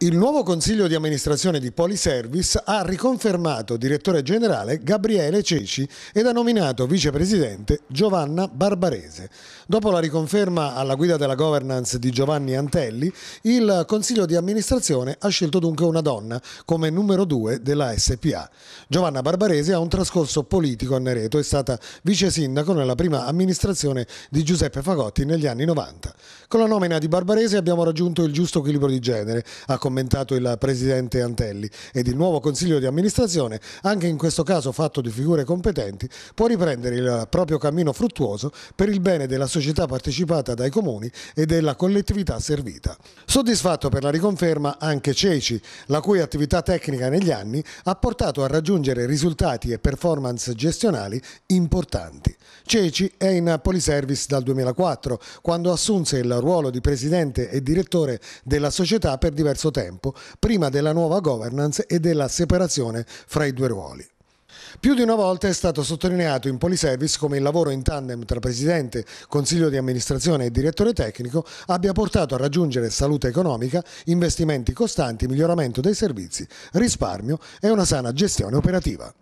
Il nuovo consiglio di amministrazione di Poliservice ha riconfermato direttore generale Gabriele Ceci ed ha nominato vicepresidente Giovanna Barbarese. Dopo la riconferma alla guida della governance di Giovanni Antelli, il consiglio di amministrazione ha scelto dunque una donna come numero due della SPA. Giovanna Barbarese ha un trascorso politico a Nereto, è stata vice sindaco nella prima amministrazione di Giuseppe Fagotti negli anni 90. Con la nomina di Barbarese abbiamo raggiunto il giusto equilibrio di genere, commentato il presidente Antelli, ed il nuovo consiglio di amministrazione, anche in questo caso fatto di figure competenti, può riprendere il proprio cammino fruttuoso per il bene della società partecipata dai comuni e della collettività servita. Soddisfatto per la riconferma anche Ceci, la cui attività tecnica negli anni ha portato a raggiungere risultati e performance gestionali importanti. Ceci è in Poliservice dal 2004, quando assunse il ruolo di presidente e direttore della società per diverso tempo tempo prima della nuova governance e della separazione fra i due ruoli. Più di una volta è stato sottolineato in Poliservice come il lavoro in tandem tra presidente, consiglio di amministrazione e direttore tecnico abbia portato a raggiungere salute economica, investimenti costanti, miglioramento dei servizi, risparmio e una sana gestione operativa.